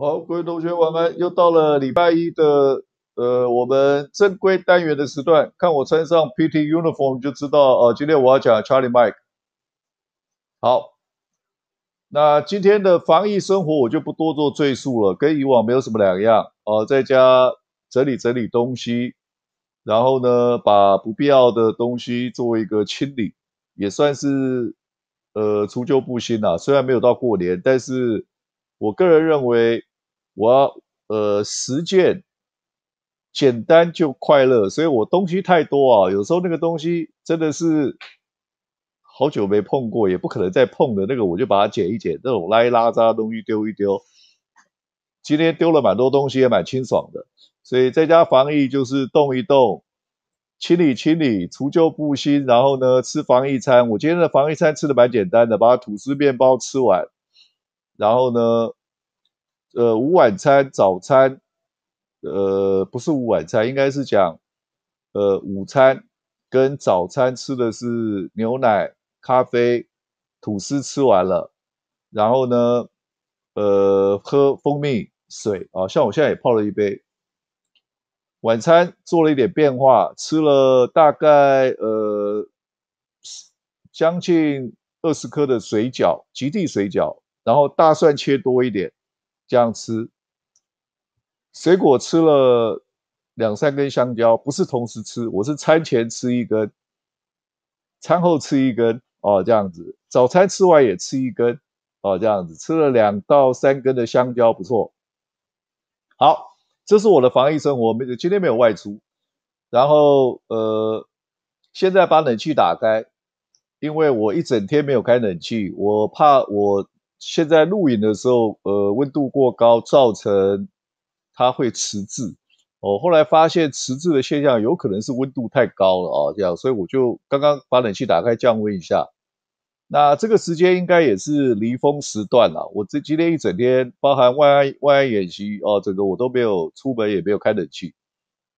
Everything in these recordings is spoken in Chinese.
好，各位同学晚安，又到了礼拜一的，呃，我们正规单元的时段。看我穿上 PT uniform 就知道呃，今天我要讲 Charlie Mike。好，那今天的防疫生活我就不多做赘述了，跟以往没有什么两样呃，在家整理整理东西，然后呢，把不必要的东西做一个清理，也算是呃除旧布新呐。虽然没有到过年，但是我个人认为。我呃实践，简单就快乐，所以我东西太多啊，有时候那个东西真的是好久没碰过，也不可能再碰的那个，我就把它捡一捡，那种拉拉的东西丢一丢。今天丢了蛮多东西，也蛮清爽的。所以在家防疫就是动一动，清理清理，除旧布新。然后呢，吃防疫餐。我今天的防疫餐吃的蛮简单的，把吐司面包吃完，然后呢。呃，午晚餐、早餐，呃，不是午晚餐，应该是讲，呃，午餐跟早餐吃的是牛奶、咖啡、吐司，吃完了，然后呢，呃，喝蜂蜜水啊，像我现在也泡了一杯。晚餐做了一点变化，吃了大概呃将近二十颗的水饺，极地水饺，然后大蒜切多一点。这样吃，水果吃了两三根香蕉，不是同时吃，我是餐前吃一根，餐后吃一根哦，这样子，早餐吃完也吃一根哦，这样子吃了两到三根的香蕉不错。好，这是我的防疫生活，没今天没有外出，然后呃，现在把冷气打开，因为我一整天没有开冷气，我怕我。现在录影的时候，呃，温度过高，造成它会迟滞。哦，后来发现迟滞的现象，有可能是温度太高了啊，这样，所以我就刚刚把冷气打开降温一下。那这个时间应该也是离峰时段了。我这今天一整天，包含外外演演习哦，整个我都没有出门，也没有开冷气，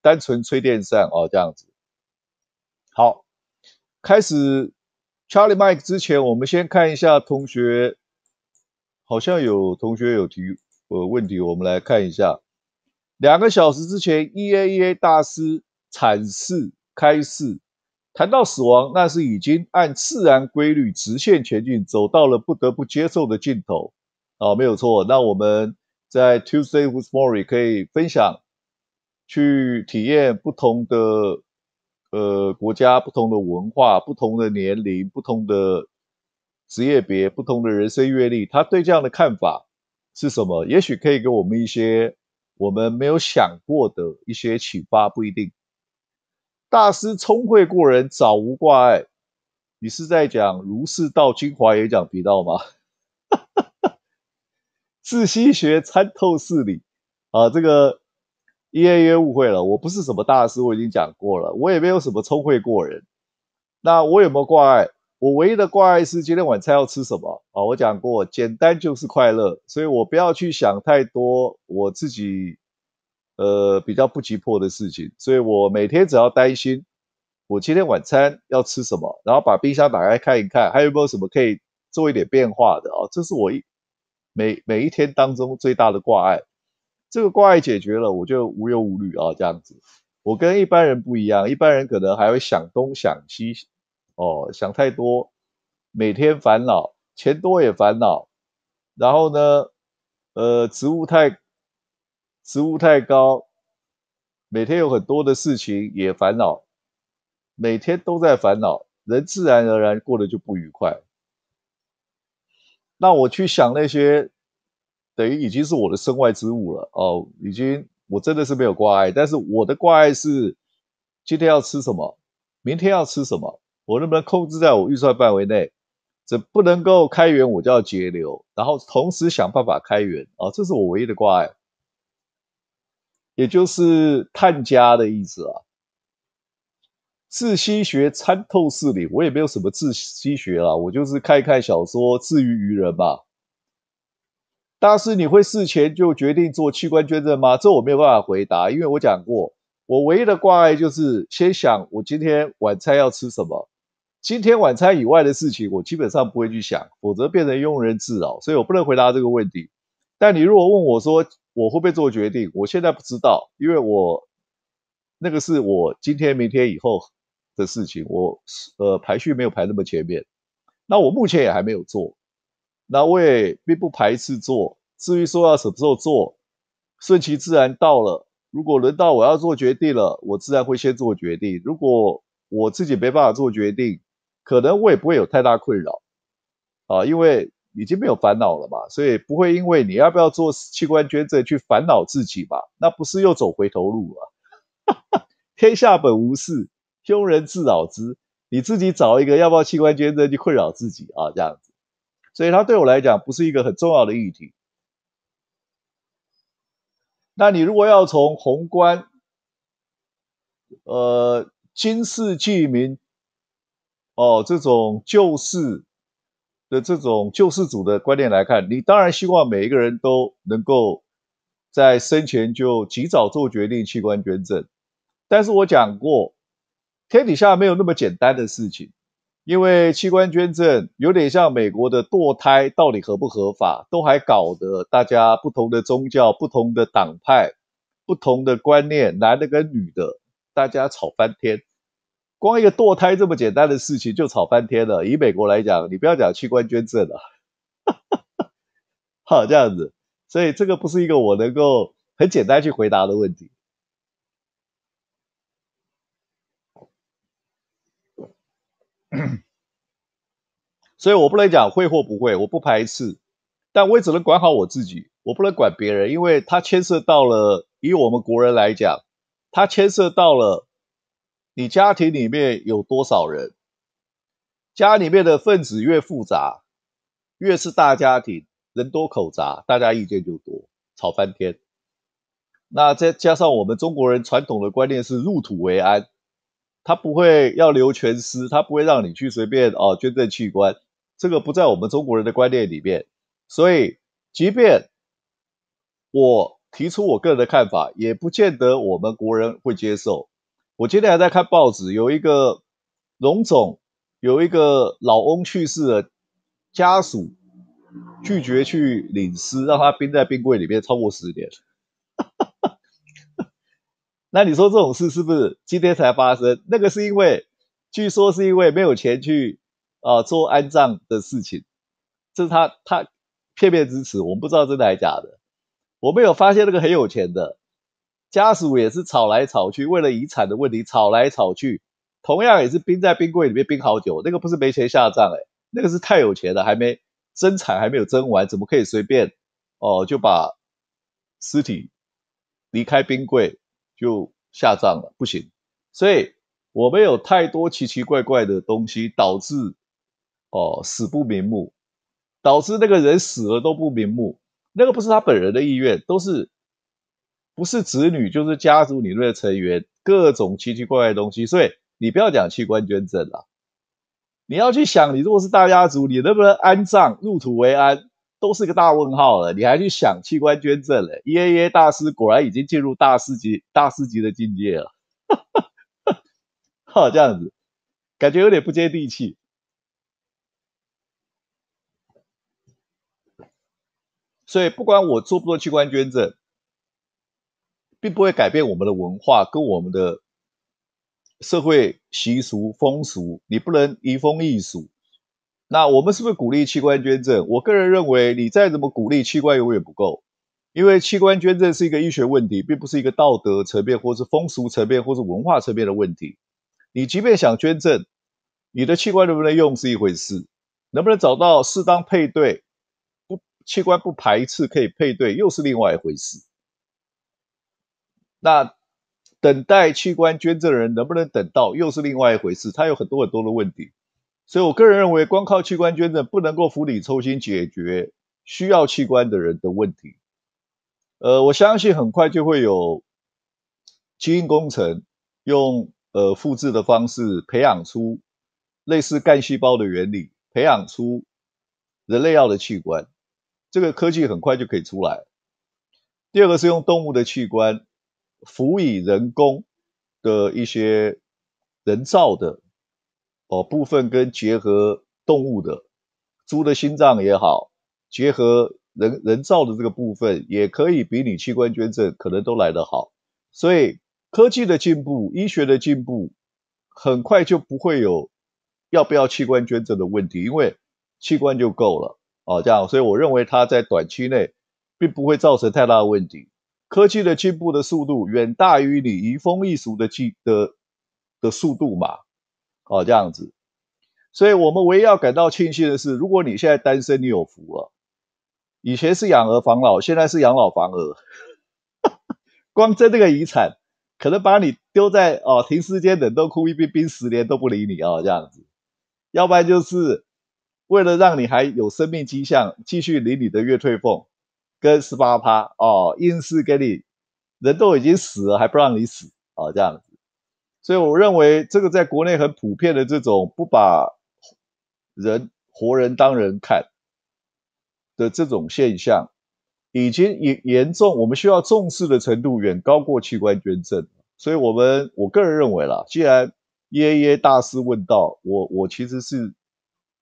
单纯吹电扇哦，这样子。好，开始 Charlie Mike 之前，我们先看一下同学。好像有同学有提呃问题，我们来看一下。两个小时之前，E A E A 大师阐释开示，谈到死亡，那是已经按自然规律直线前进，走到了不得不接受的尽头哦，没有错。那我们在 Tuesday with m o r i 可以分享，去体验不同的呃国家、不同的文化、不同的年龄、不同的。职业别不同的人生阅历，他对这样的看法是什么？也许可以给我们一些我们没有想过的一些启发，不一定。大师聪慧过人，早无挂碍。你是在讲《儒释道精华演讲》提到吗？自心学参透事理啊，这个一耶一误会了。我不是什么大师，我已经讲过了，我也没有什么聪慧过人。那我有没有挂碍？我唯一的挂碍是今天晚餐要吃什么啊？我讲过，简单就是快乐，所以我不要去想太多我自己呃比较不急迫的事情，所以我每天只要担心我今天晚餐要吃什么，然后把冰箱打开看一看，还有没有什么可以做一点变化的啊？这是我每每一天当中最大的挂碍，这个挂碍解决了，我就无忧无虑啊，这样子。我跟一般人不一样，一般人可能还会想东想西。哦，想太多，每天烦恼，钱多也烦恼，然后呢，呃，职务太职务太高，每天有很多的事情也烦恼，每天都在烦恼，人自然而然过得就不愉快。那我去想那些，等于已经是我的身外之物了哦，已经我真的是没有挂碍，但是我的挂碍是今天要吃什么，明天要吃什么。我能不能控制在我预算范围内？这不能够开源，我就要节流，然后同时想办法开源啊！这是我唯一的挂碍，也就是探家的意思啊。自心学参透事理，我也没有什么自心学啦，我就是看一看小说，自娱愚人吧。大师，你会事前就决定做器官捐赠吗？这我没有办法回答，因为我讲过，我唯一的挂碍就是先想我今天晚餐要吃什么。今天晚餐以外的事情，我基本上不会去想，否则变成庸人自扰，所以我不能回答这个问题。但你如果问我说我会不会做决定，我现在不知道，因为我那个是我今天、明天以后的事情，我呃排序没有排那么前面。那我目前也还没有做，那我也并不排斥做。至于说要什么时候做，顺其自然到了，如果轮到我要做决定了，我自然会先做决定。如果我自己没办法做决定，可能我也不会有太大困扰啊，因为已经没有烦恼了嘛，所以不会因为你要不要做器官捐赠去烦恼自己吧？那不是又走回头路啊？天下本无事，庸人自扰之。你自己找一个要不要器官捐赠去困扰自己啊？这样子，所以它对我来讲不是一个很重要的议题。那你如果要从宏观，呃，今世济民。哦，这种救世的这种救世主的观念来看，你当然希望每一个人都能够在生前就及早做决定器官捐赠。但是我讲过，天底下没有那么简单的事情，因为器官捐赠有点像美国的堕胎，到底合不合法，都还搞得大家不同的宗教、不同的党派、不同的观念，男的跟女的，大家吵翻天。光一个堕胎这么简单的事情就吵翻天了。以美国来讲，你不要讲器官捐赠了，好这样子，所以这个不是一个我能够很简单去回答的问题。所以我不能讲会或不会，我不排斥，但我也只能管好我自己，我不能管别人，因为它牵涉到了以我们国人来讲，它牵涉到了。你家庭里面有多少人？家里面的分子越复杂，越是大家庭，人多口杂，大家意见就多，吵翻天。那再加上我们中国人传统的观念是入土为安，他不会要留全尸，他不会让你去随便哦捐赠器官，这个不在我们中国人的观念里面。所以，即便我提出我个人的看法，也不见得我们国人会接受。我今天还在看报纸，有一个龙总，有一个老翁去世了，家属拒绝去领尸，让他冰在冰柜里面超过十年。那你说这种事是不是今天才发生？那个是因为，据说是因为没有钱去啊做安葬的事情，这是他他片面之词，我们不知道真的还是假的。我们有发现那个很有钱的。家属也是吵来吵去，为了遗产的问题吵来吵去，同样也是冰在冰柜里面冰好久。那个不是没钱下葬哎，那个是太有钱了，还没争产还没有争完，怎么可以随便哦就把尸体离开冰柜就下葬了？不行，所以我们有太多奇奇怪怪的东西，导致哦死不瞑目，导致那个人死了都不瞑目。那个不是他本人的意愿，都是。不是子女，就是家族里面的成员，各种奇奇怪怪的东西。所以你不要讲器官捐赠了，你要去想，你如果是大家族，你能不能安葬、入土为安，都是个大问号了。你还去想器官捐赠了？E A A 大师果然已经进入大师级、大师级的境界了，哈，这样子感觉有点不接地气。所以不管我做不做器官捐赠。并不会改变我们的文化跟我们的社会习俗风俗，你不能移风易俗。那我们是不是鼓励器官捐赠？我个人认为，你再怎么鼓励，器官永远不够。因为器官捐赠是一个医学问题，并不是一个道德层面，或是风俗层面，或是文化层面的问题。你即便想捐赠，你的器官能不能用是一回事，能不能找到适当配对，不器官不排斥可以配对，又是另外一回事。那等待器官捐赠人能不能等到，又是另外一回事。它有很多很多的问题，所以我个人认为，光靠器官捐赠不能够釜底抽薪解决需要器官的人的问题。呃，我相信很快就会有基因工程用呃复制的方式培养出类似干细胞的原理，培养出人类要的器官，这个科技很快就可以出来。第二个是用动物的器官。辅以人工的一些人造的哦部分跟结合动物的猪的心脏也好，结合人人造的这个部分也可以比你器官捐赠可能都来得好。所以科技的进步、医学的进步，很快就不会有要不要器官捐赠的问题，因为器官就够了哦。这样，所以我认为它在短期内并不会造成太大的问题。科技的进步的速度远大于你移风易俗的进的的速度嘛？哦，这样子，所以我们唯一要感到庆幸的是，如果你现在单身，你有福了。以前是养儿防老，现在是养老防儿。光争这个遗产，可能把你丢在哦停尸间冷冻库一冰冰十年都不理你啊，这样子。要不然就是为了让你还有生命迹象，继续领你的月退俸。跟十八趴哦，硬是给你人都已经死了还不让你死哦，这样子，所以我认为这个在国内很普遍的这种不把人活人当人看的这种现象，已经严严重，我们需要重视的程度远高过器官捐赠。所以，我们我个人认为，了既然耶耶大师问到我，我其实是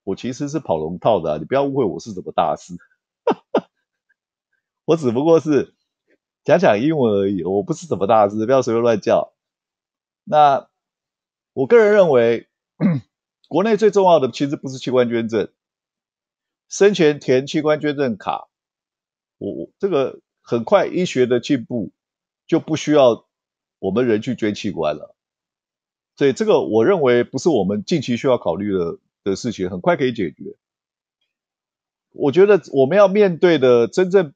我其实是跑龙套的，你不要误会我是什么大师。我只不过是讲讲英文而已，我不是什么大师，不要随便乱叫。那我个人认为，国内最重要的其实不是器官捐赠，生前填器官捐赠卡，我我这个很快，医学的进步就不需要我们人去捐器官了。所以这个我认为不是我们近期需要考虑的的事情，很快可以解决。我觉得我们要面对的真正。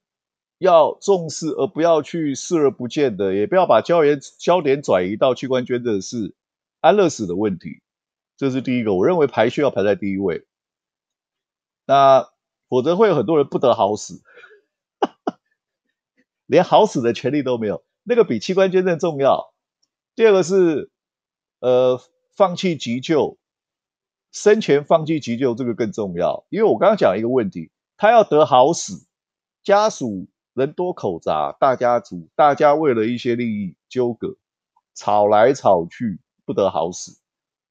要重视，而不要去视而不见的，也不要把焦点焦点转移到器官捐赠是安乐死的问题。这是第一个，我认为排序要排在第一位。那否则会有很多人不得好死，连好死的权利都没有。那个比器官捐赠重要。第二个是，呃，放弃急救，生前放弃急救这个更重要，因为我刚刚讲一个问题，他要得好死，家属。人多口杂，大家族，大家为了一些利益纠葛，吵来吵去不得好死。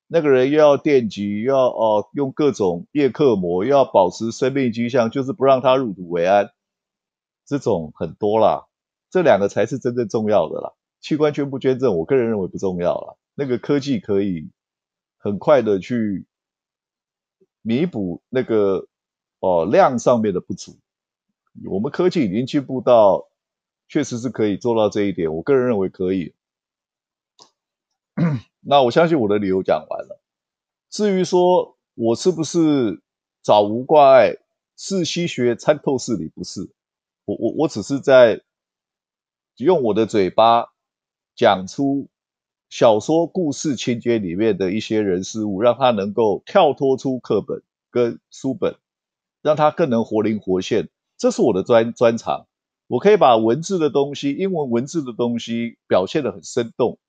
那个人又要电击，要哦用各种夜克膜，又要保持生命迹象，就是不让他入土为安。这种很多啦，这两个才是真正重要的啦。器官捐不捐赠，我个人认为不重要了。那个科技可以很快的去弥补那个哦量上面的不足。我们科技已经进步到，确实是可以做到这一点。我个人认为可以。那我相信我的理由讲完了。至于说我是不是早无挂碍，是西学参透视力，不是？我我我只是在用我的嘴巴讲出小说故事情节里面的一些人事物，让他能够跳脱出课本跟书本，让他更能活灵活现。这是我的专专长，我可以把文字的东西，英文文字的东西表现的很生动，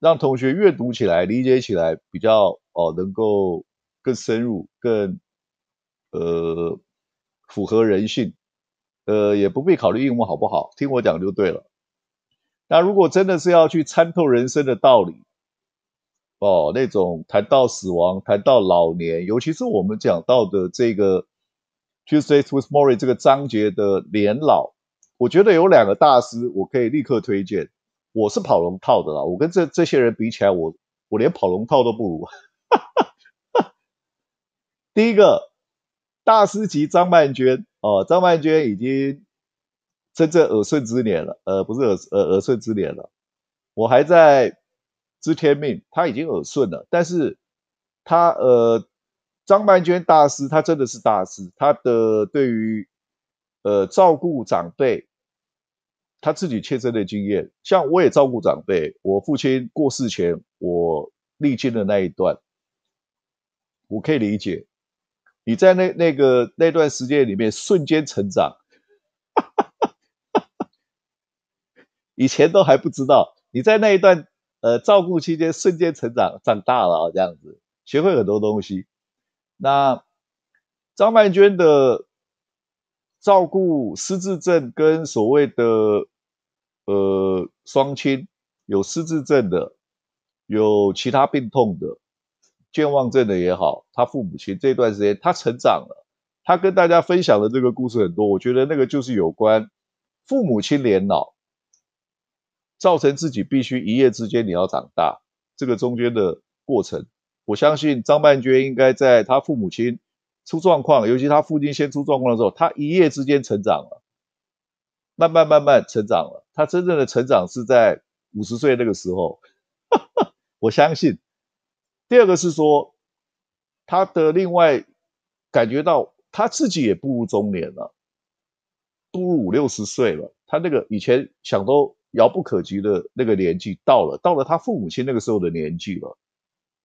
让同学阅读起来、理解起来比较哦，能够更深入、更呃符合人性，呃也不必考虑英文好不好，听我讲就对了。那如果真的是要去参透人生的道理，哦那种谈到死亡、谈到老年，尤其是我们讲到的这个。Tuesday with Mori 这个章节的年老，我觉得有两个大师，我可以立刻推荐。我是跑龙套的啦，我跟这这些人比起来，我我连跑龙套都不如。第一个大师级张曼娟，哦，张曼娟已经真正耳顺之年了，呃，不是耳呃耳顺之年了，我还在知天命，他已经耳顺了，但是他呃。张曼娟大师，她真的是大师。她的对于呃照顾长辈，她自己切身的经验，像我也照顾长辈。我父亲过世前，我历经的那一段，我可以理解。你在那那个那段时间里面，瞬间成长，以前都还不知道。你在那一段呃照顾期间，瞬间成长，长大了这样子，学会很多东西。那张曼娟的照顾失智症，跟所谓的呃双亲有失智症的，有其他病痛的，健忘症的也好，他父母亲这段时间他成长了，他跟大家分享的这个故事很多，我觉得那个就是有关父母亲年老，造成自己必须一夜之间你要长大这个中间的过程。我相信张曼娟应该在她父母亲出状况，尤其她父亲先出状况的时候，她一夜之间成长了，慢慢慢慢成长了。她真正的成长是在五十岁那个时候。我相信，第二个是说他的另外感觉到他自己也步入中年了，步入五六十岁了。他那个以前想都遥不可及的那个年纪到了，到了他父母亲那个时候的年纪了。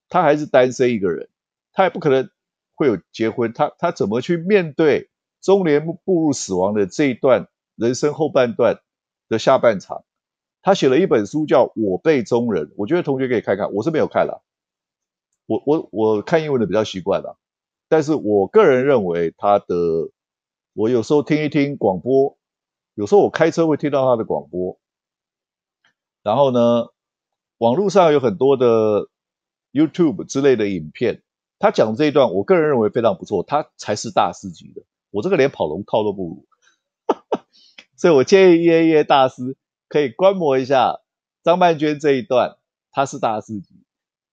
他还是单身一个人，他也不可能会有结婚。他他怎么去面对中年步入死亡的这一段人生后半段的下半场？他写了一本书，叫《我辈中人》。我觉得同学可以看看，我是没有看了。我我我看英文的比较习惯了，但是我个人认为他的，我有时候听一听广播，有时候我开车会听到他的广播。然后呢，网络上有很多的。YouTube 之类的影片，他讲这一段，我个人认为非常不错，他才是大师级的。我这个连跑龙套都不如，所以我建议耶耶大师可以观摩一下张曼娟这一段，他是大师级。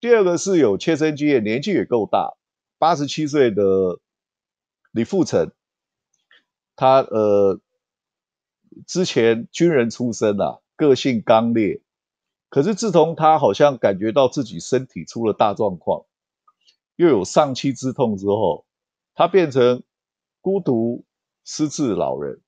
第二个是有切身经验，年纪也够大，八十七岁的李富成，他呃之前军人出身呐，个性刚烈。可是自从他好像感觉到自己身体出了大状况，又有丧妻之痛之后，他变成孤独失智老人。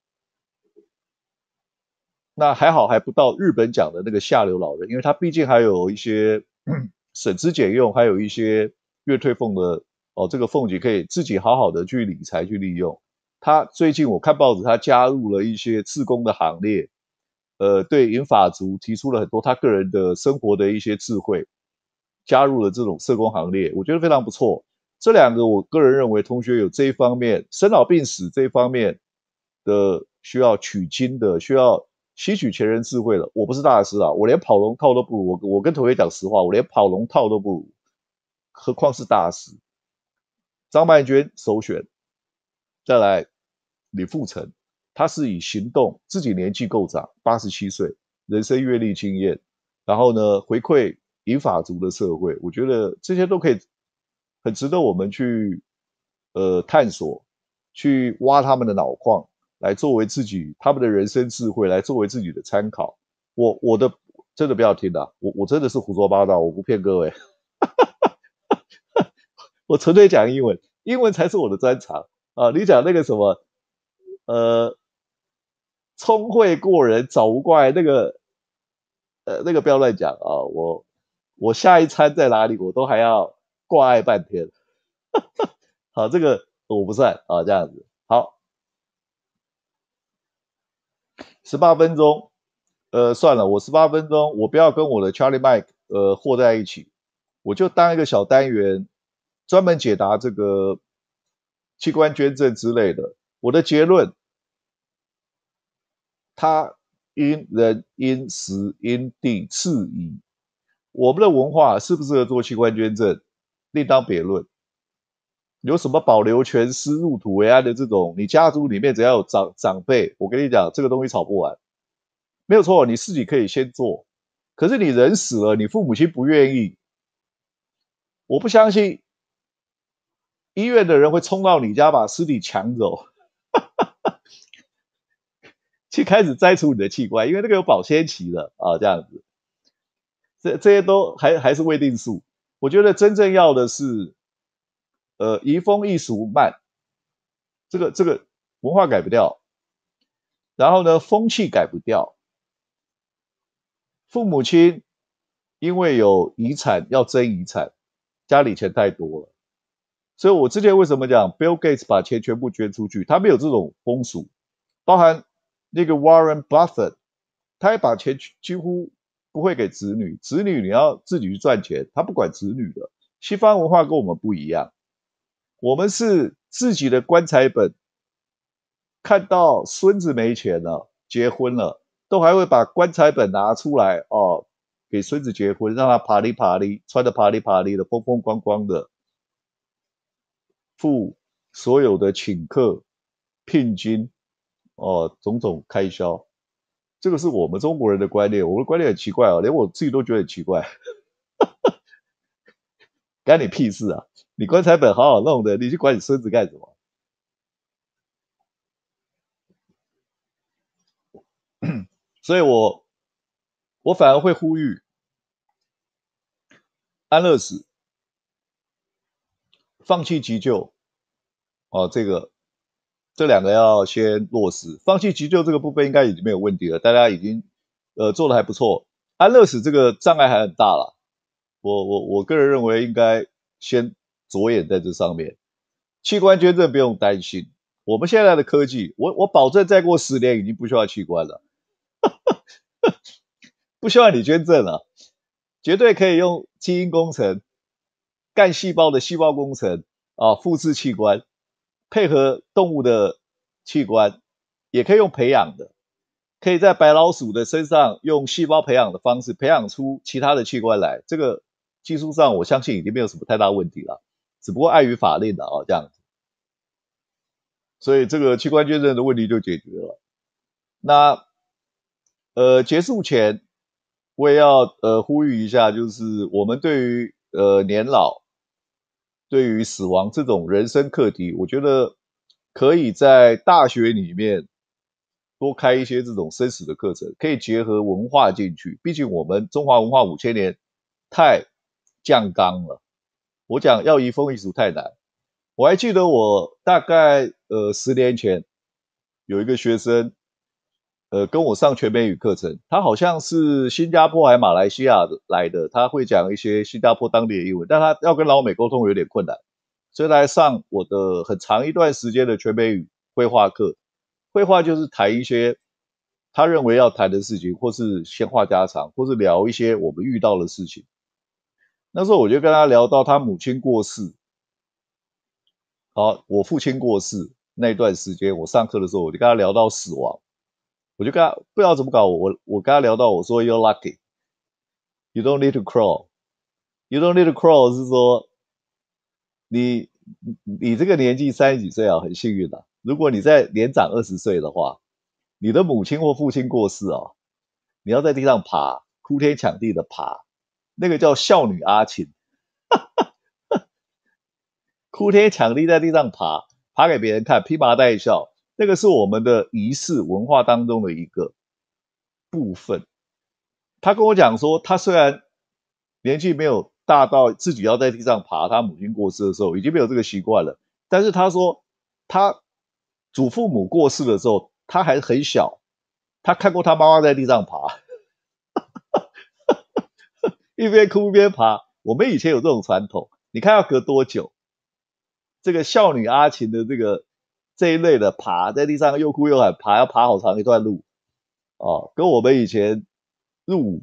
那还好，还不到日本讲的那个下流老人，因为他毕竟还有一些 省吃俭用，还有一些月退俸的哦，这个俸金可以自己好好的去理财去利用。他最近我看报纸，他加入了一些自工的行列。呃，对，银法族提出了很多他个人的生活的一些智慧，加入了这种社工行列，我觉得非常不错。这两个，我个人认为同学有这一方面生老病死这一方面的需要取经的，需要吸取前人智慧了。我不是大师啊，我连跑龙套都不如。我我跟同学讲实话，我连跑龙套都不如，何况是大师。张曼娟首选，再来李富成。他是以行动，自己年纪够长，八十七岁，人生阅历经验，然后呢回馈以法族的社会，我觉得这些都可以很值得我们去呃探索，去挖他们的脑矿，来作为自己他们的人生智慧，来作为自己的参考。我我的真的不要听的，我我真的是胡说八道，我不骗各位，我纯粹讲英文，英文才是我的专长啊！你讲那个什么，呃。聪慧过人，早无怪那个，呃，那个不要乱讲啊！我我下一餐在哪里，我都还要碍半天。好，这个我不算啊，这样子好。十八分钟，呃，算了，我十八分钟，我不要跟我的 Charlie Mike 呃和在一起，我就当一个小单元，专门解答这个器官捐赠之类的。我的结论。他因人因时因地次异，我们的文化适不适合做器官捐赠，另当别论。有什么保留全尸入土为安的这种？你家族里面只要有长长辈，我跟你讲，这个东西吵不完。没有错，你自己可以先做，可是你人死了，你父母亲不愿意，我不相信医院的人会冲到你家把尸体抢走。去开始摘除你的器官，因为那个有保鲜期的啊，这样子，这这些都还还是未定数。我觉得真正要的是，呃，移风易俗慢，这个这个文化改不掉，然后呢，风气改不掉。父母亲因为有遗产要争遗产，家里钱太多了，所以我之前为什么讲 Bill Gates 把钱全部捐出去，他没有这种风俗，包含。那个 Warren Buffett，他也把钱几乎不会给子女，子女你要自己去赚钱，他不管子女的。西方文化跟我们不一样，我们是自己的棺材本，看到孙子没钱了、结婚了，都还会把棺材本拿出来哦，给孙子结婚，让他爬哩爬哩穿的爬哩爬哩的，风风光光的，付所有的请客聘金。哦，种种开销，这个是我们中国人的观念。我的观念很奇怪啊，连我自己都觉得奇怪。干你屁事啊！你棺材本好好弄的，你去管你孙子干什么？所以我我反而会呼吁安乐死，放弃急救。哦，这个。这两个要先落实，放弃急救这个部分应该已经没有问题了，大家已经呃做的还不错。安乐死这个障碍还很大了，我我我个人认为应该先着眼在这上面。器官捐赠不用担心，我们现在的科技，我我保证再过十年已经不需要器官了，不需要你捐赠了，绝对可以用基因工程、干细胞的细胞工程啊复制器官。配合动物的器官，也可以用培养的，可以在白老鼠的身上用细胞培养的方式培养出其他的器官来。这个技术上我相信已经没有什么太大问题了，只不过碍于法令的哦，这样子，所以这个器官捐赠的问题就解决了。那呃结束前，我也要呃呼吁一下，就是我们对于呃年老。对于死亡这种人生课题，我觉得可以在大学里面多开一些这种生死的课程，可以结合文化进去。毕竟我们中华文化五千年太酱缸了，我讲要移风易俗太难。我还记得我大概呃十年前有一个学生。呃，跟我上全美语课程，他好像是新加坡还马来西亚来的，他会讲一些新加坡当地的英文，但他要跟老美沟通有点困难，所以来上我的很长一段时间的全美语绘画课。绘画就是谈一些他认为要谈的事情，或是先话家常，或是聊一些我们遇到的事情。那时候我就跟他聊到他母亲过世，好，我父亲过世那段时间，我上课的时候我就跟他聊到死亡。我就跟他不知道怎么搞我，我跟他聊到我说 You're lucky, you don't need to crawl. You don't need to crawl 是说你你这个年纪三十几岁啊，很幸运的。如果你在年长二十岁的话，你的母亲或父亲过世啊，你要在地上爬，哭天抢地的爬，那个叫孝女阿琴，哈哈，哭天抢地在地上爬，爬给别人看，披麻戴孝。那个是我们的仪式文化当中的一个部分。他跟我讲说，他虽然年纪没有大到自己要在地上爬，他母亲过世的时候已经没有这个习惯了。但是他说，他祖父母过世的时候，他还很小，他看过他妈妈在地上爬，一边哭一边爬。我们以前有这种传统，你看要隔多久？这个孝女阿琴的这个。这一类的爬在地上又哭又喊，爬要爬好长一段路，哦，跟我们以前入伍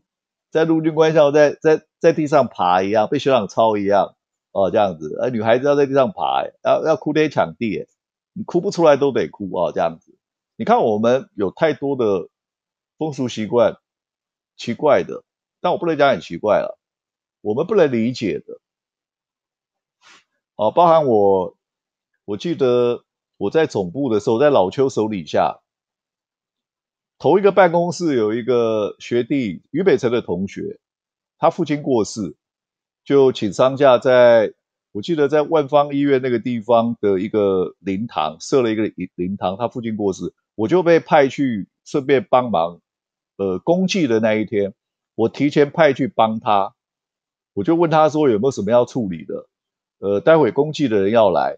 在陆军官校在在在地上爬一样，被学长操一样，哦，这样子，而女孩子要在地上爬，要要哭天抢地，你哭不出来都得哭哦，这样子。你看我们有太多的风俗习惯，奇怪的，但我不能讲很奇怪了，我们不能理解的，哦，包含我，我记得。我在总部的时候，在老邱手底下，同一个办公室有一个学弟，俞北辰的同学，他父亲过世，就请丧假在，我记得在万方医院那个地方的一个灵堂设了一个灵灵堂，他父亲过世，我就被派去顺便帮忙，呃，公祭的那一天，我提前派去帮他，我就问他说有没有什么要处理的，呃，待会公祭的人要来，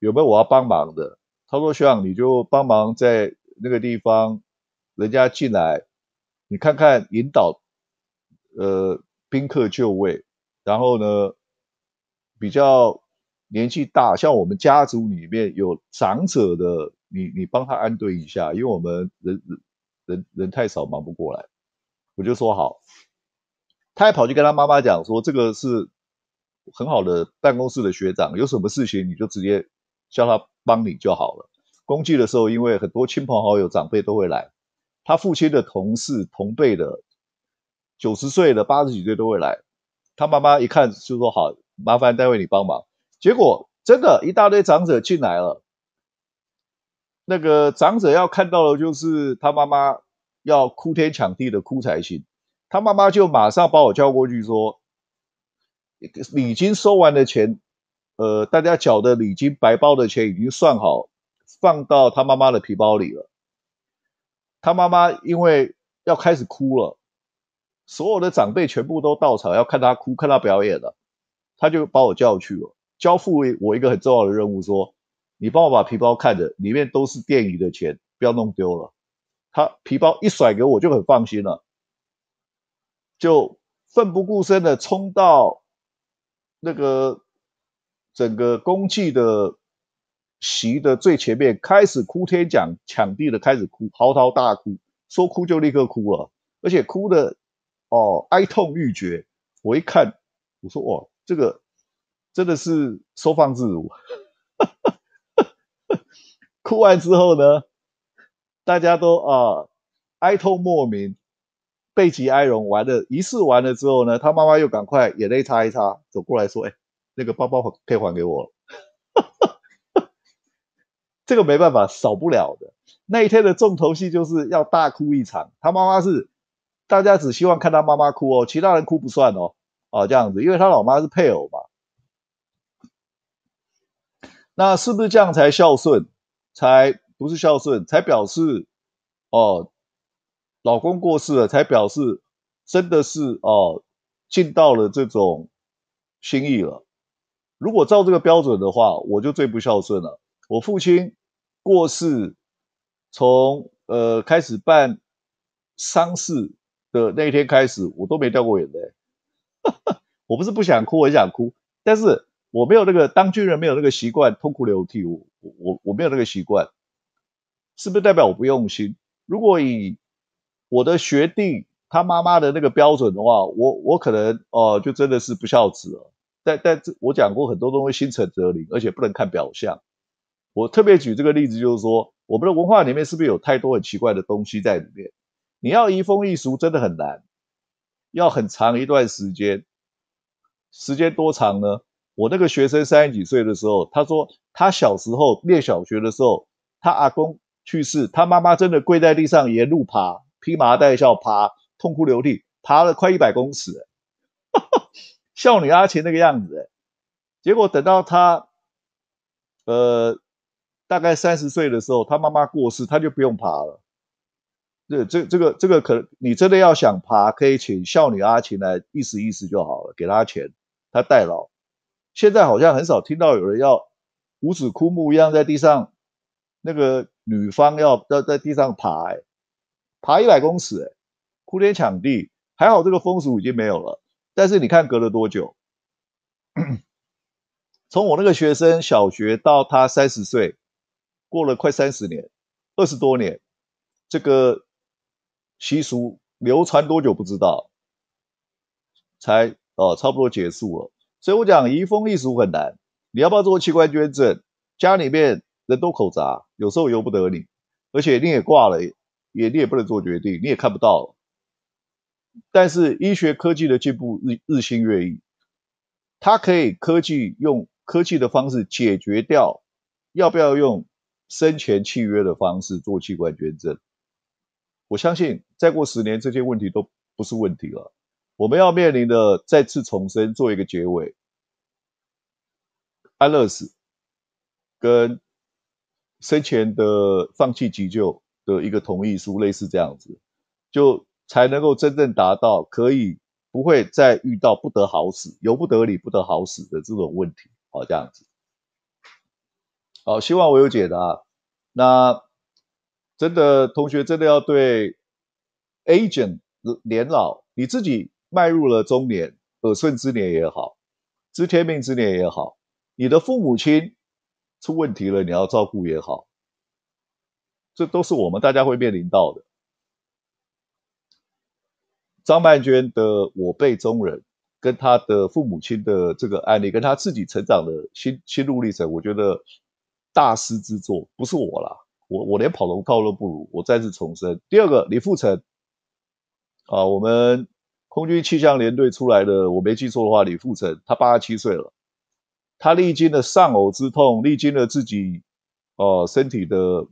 有没有我要帮忙的？他说：“作上，你就帮忙在那个地方，人家进来，你看看引导，呃，宾客就位，然后呢，比较年纪大，像我们家族里面有长者的，你你帮他安顿一下，因为我们人人人人太少，忙不过来，我就说好，他还跑去跟他妈妈讲说，这个是很好的办公室的学长，有什么事情你就直接。叫他帮你就好了。公祭的时候，因为很多亲朋好友、长辈都会来，他父亲的同事、同辈的九十岁的、八十几岁都会来。他妈妈一看就说：“好，麻烦待会你帮忙。”结果真的，一大堆长者进来了。那个长者要看到的就是他妈妈要哭天抢地的哭才行。他妈妈就马上把我叫过去说：“你已经收完的钱。”呃，大家缴的礼金、白包的钱已经算好，放到他妈妈的皮包里了。他妈妈因为要开始哭了，所有的长辈全部都到场要看他哭、看他表演了，他就把我叫去了，交付我一个很重要的任务，说：“你帮我把皮包看着，里面都是电影的钱，不要弄丢了。”他皮包一甩给我，就很放心了，就奋不顾身的冲到那个。整个公祭的席的最前面开始哭天抢抢地的开始哭，嚎啕大哭，说哭就立刻哭了，而且哭的哦哀痛欲绝。我一看，我说哇，这个真的是收放自如。哭完之后呢，大家都啊哀痛莫名，悲戚哀容。完了仪式完了之后呢，他妈妈又赶快眼泪擦一擦，走过来说，哎。那个包包以还给我，这个没办法，少不了的。那一天的重头戏就是要大哭一场。他妈妈是，大家只希望看他妈妈哭哦，其他人哭不算哦。啊，这样子，因为他老妈是配偶嘛。那是不是这样才孝顺？才不是孝顺？才表示哦，老公过世了，才表示真的是哦，尽到了这种心意了。如果照这个标准的话，我就最不孝顺了。我父亲过世，从呃开始办丧事的那一天开始，我都没掉过眼泪。我不是不想哭，很想哭，但是我没有那个当军人没有那个习惯痛哭流涕。我我我没有那个习惯，是不是代表我不用心？如果以我的学弟他妈妈的那个标准的话，我我可能哦就真的是不孝子了。但但，我讲过很多东西，心诚则灵，而且不能看表象。我特别举这个例子，就是说，我们的文化里面是不是有太多很奇怪的东西在里面？你要移风易俗，真的很难，要很长一段时间。时间多长呢？我那个学生三十几岁的时候，他说他小时候念小学的时候，他阿公去世，他妈妈真的跪在地上沿路爬，披麻戴孝爬，痛哭流涕，爬了快一百公尺。孝女阿琴那个样子，结果等到她，呃，大概三十岁的时候，她妈妈过世，她就不用爬了。对，这这个这个可能你真的要想爬，可以请孝女阿琴来意思意思就好了，给她钱，她代劳。现在好像很少听到有人要五指枯木一样在地上，那个女方要要在地上爬，爬一百公尺，哎，哭天抢地。还好这个风俗已经没有了。但是你看，隔了多久？从我那个学生小学到他三十岁，过了快三十年，二十多年，这个习俗流传多久不知道，才哦差不多结束了。所以我讲移风易俗很难，你要不要做器官捐赠？家里面人多口杂，有时候由不得你，而且你也挂了，也你也不能做决定，你也看不到。但是医学科技的进步日日新月异，它可以科技用科技的方式解决掉。要不要用生前契约的方式做器官捐赠？我相信再过十年这些问题都不是问题了。我们要面临的，再次重生，做一个结尾：安乐死跟生前的放弃急救的一个同意书类似这样子，就。才能够真正达到，可以不会再遇到不得好死、由不得你不得好死的这种问题。好，这样子。好，希望我有解答。那真的同学真的要对 agent 年老，你自己迈入了中年、耳顺之年也好，知天命之年也好，你的父母亲出问题了你要照顾也好，这都是我们大家会面临到的。张曼娟的《我辈中人》跟她的父母亲的这个案例，跟她自己成长的心心路历程，我觉得大师之作，不是我啦，我我连跑龙套都不如。我再次重申。第二个李富成，啊，我们空军气象联队出来的，我没记错的话，李富成，他八十七岁了，他历经了丧偶之痛，历经了自己哦身体的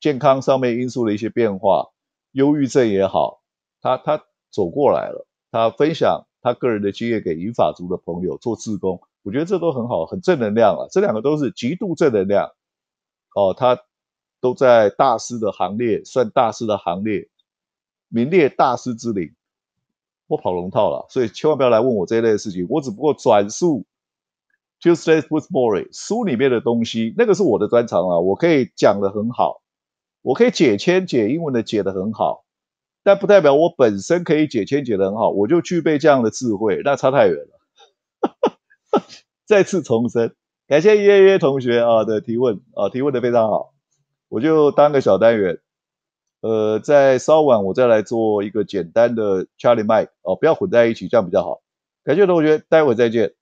健康上面因素的一些变化，忧郁症也好，他他。走过来了，他分享他个人的经验给英法族的朋友做志工，我觉得这都很好，很正能量啊！这两个都是极度正能量哦，他都在大师的行列，算大师的行列，名列大师之林。我跑龙套了，所以千万不要来问我这一类的事情，我只不过转述《t u e s d a e with m o r r e 书里面的东西，那个是我的专长啊，我可以讲得很好，我可以解签解英文的解得很好。但不代表我本身可以解签解得很好，我就具备这样的智慧，那差太远了。再次重申，感谢耶耶同学啊的提问啊，提问的非常好，我就当个小单元，呃，在稍晚我再来做一个简单的 Charlie Mike 哦，不要混在一起，这样比较好。感谢同学，待会再见。